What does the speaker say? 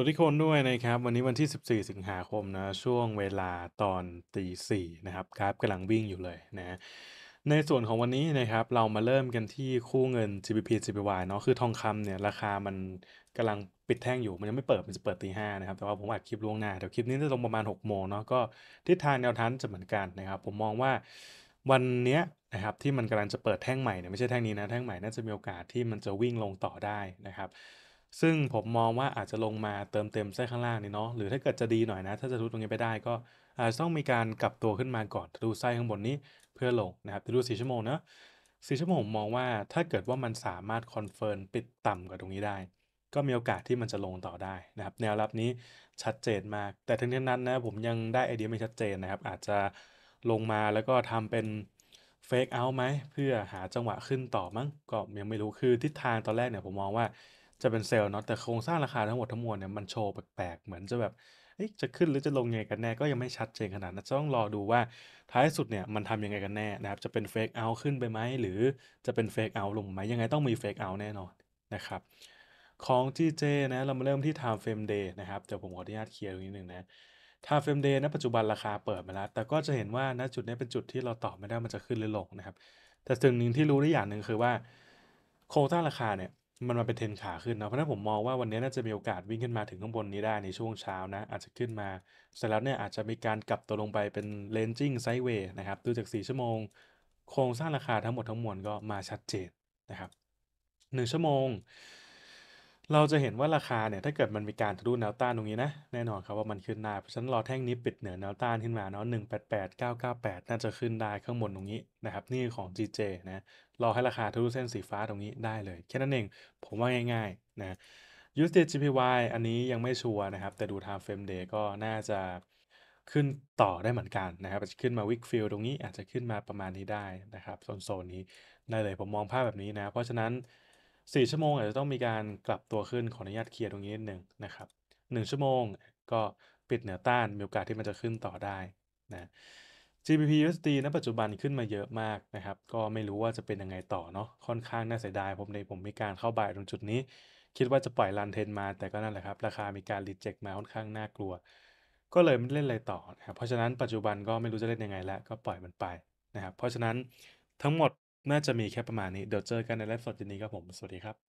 สวัสดีคนด้วยนะครับวันนี้วันที่ 14 สิงหาคมนะช่วงเวลาตอนตีสี่นะครับกราฟกำลังวิ่งอยู่เลยนะในส่วนของวันนี้นะครับเรามาเริ่มกันที่คู่เงิน GBP GBY เนาะคือทองคำเนี่ยราคามันกำลังปิดแท่งอยู่ มันยังไม่เปิด มันจะเปิดตีห้านะครับ แต่ว่าผมอัดคลิปล่วงหน้าเดี๋ยวคลิปนี้จะลงประมาณ 6 โมงเนาะก็ทิศทางแนวทันจะเหมือนกันนะครับผมมองว่าวันเนี้ยนะครับที่มันกำลังจะเปิดแท่งใหม่เนี่ยไม่ใช่แท่งนี้นะแท่งใหม่น่าจะมีโอกาสที่มันจะวิ่งลงต่อได้นะครับซึ่งผมมองว่าอาจจะลงมาเติมเต็มไส้ข้างล่างนี่เนาะ หรือถ้าเกิดจะดีหน่อยนะ ถ้าจะทุบตรงนี้ไปได้ก็อาจจะต้องมีการกลับตัวขึ้นมาก่อนทะลุไส้ข้างบนนี้เพื่อลงนะครับทะลุสี่ชั่วโมงเนาะสี่ชั่วโมงมองว่า ถ้าเกิดว่ามันสามารถคอนเฟิร์มปิดต่ำกว่าตรงนี้ได้ ก็มีโอกาสที่มันจะลงต่อได้นะครับแนวรับนี้ชัดเจนมาก แต่ทั้งนี้นั้นนะผมยังได้ไอเดียไม่ชัดเจนนะครับอาจจะลงมาแล้วก็ทำเป็นเฟกเอาไหมเพื่อหาจังหวะขึ้นต่อมั้งก็ยังไม่รู้คือทิศทางตอนแรกเนี่ยผมมองว่าจะเป็นเซลล์เนาะแต่โครงสร้างราคาทั้งหมดทั้งมวลเนี่ยมันโชว์แปลกๆเหมือนจะแบบจะขึ้นหรือจะลงยังไงกันแน่ก็ยังไม่ชัดเจนขนาดนั้นต้องรอดูว่าท้ายสุดเนี่ย มันทำยังไงกันแน่นะครับจะเป็นเฟกเอาขึ้นไปไหมหรือจะเป็นเฟกเอาลงไหมยังไงต้องมีเฟกเอาแน่นอน นะครับ ของ GJ นะเรามาเริ่มที่ Time Frame Day นะครับเดี๋ยวผมขออนุญาตเคลียร์ตรงนี้หนึ่งนะ Time Frame Day นะปัจจุบันราคาเปิดมาแล้ว แต่ก็จะเห็นว่าณจุดนี้เป็นจุดที่เราตอบไม่ได้มันจะขึ้นหรือลงนะครับแต่สิ่งหนึ่งที่รู้ได้อย่างหนึ่งคือว่าโครงสร้างราคาเนี่ยมันมาเป็นเทรนขาขึ้นนะ เพราะฉะนั้นผมมองว่าวันนี้น่าจะมีโอกาสวิ่งขึ้นมาถึงข้างบนนี้ได้ในช่วงเช้านะ อาจจะขึ้นมาเสร็จแล้วเนี่ยอาจจะมีการกลับตัวลงไปเป็นเลนจิ้งไซด์เวย์นะครับดูจาก 4 ชั่วโมง โครงสร้างราคาทั้งหมดทั้งมวลก็มาชัดเจนนะครับ 1 ชั่วโมงเราจะเห็นว่าราคาเนี่ยถ้าเกิดมันมีการทะลุแนวต้านตรงนี้นะแน่นอนครับว่ามันขึ้นได้เพราะฉะนั้นรอแท่งนี้ปิดเหนือแนวต้านขึ้นมาเนาะหนึ่งแปดแปดเก้าเก้าแปดน่าจะขึ้นได้ข้างบนตรงนี้นะครับนี่ของ GJ นะ รอให้ราคาทะลุเส้นสีฟ้าตรงนี้ได้เลย แค่นั้นเองผมว่าง่ายๆนะ USD ว p y อันนี้ยังไม่ชัวร์นะครับ แต่ดู time frame day ก็น่าจะขึ้นต่อได้เหมือนกันนะครับจะขึ้นมาวิกฟิลตรงนี้ อาจจะขึ้นมาประมาณนี้ได้นะครับโซนนี้ได้เลยผมมองภาพแบบนี้นะเพราะฉะนั้น4ชั่วโมงอาจจะต้องมีการกลับตัวขึ้นขออนุญาตเคลียร์ตรงนี้นิดนึงนะครับ1ชั่วโมงก็ปิดเหนือต้านมีโอกาสที่มันจะขึ้นต่อได้นะ GBP USD ณปัจจุบันขึ้นมาเยอะมากนะครับก็ไม่รู้ว่าจะเป็นยังไงต่อเนาะค่อนข้างน่าเสียดายผมในผมมีการเข้าบ่ายตรงจุดนี้ คิดว่าจะปล่อยลันเทนมาแต่ก็นั่นแหละครับราคามีการรีเจ็คมาค่อนข้างน่ากลัว ก็เลยไม่เล่นอะไรต่อนะครับเพราะฉะนั้นปัจจุบันก็ไม่รู้จะเล่นยังไงแล้ว ก็ปล่อยมันไปนะครับเพราะฉะนั้นทั้งหมดน่าจะมีแค่ประมาณนี้ เดี๋ยวเจอกันในไลฟ์สดเยนนี้ครับผมสวัสดีครับ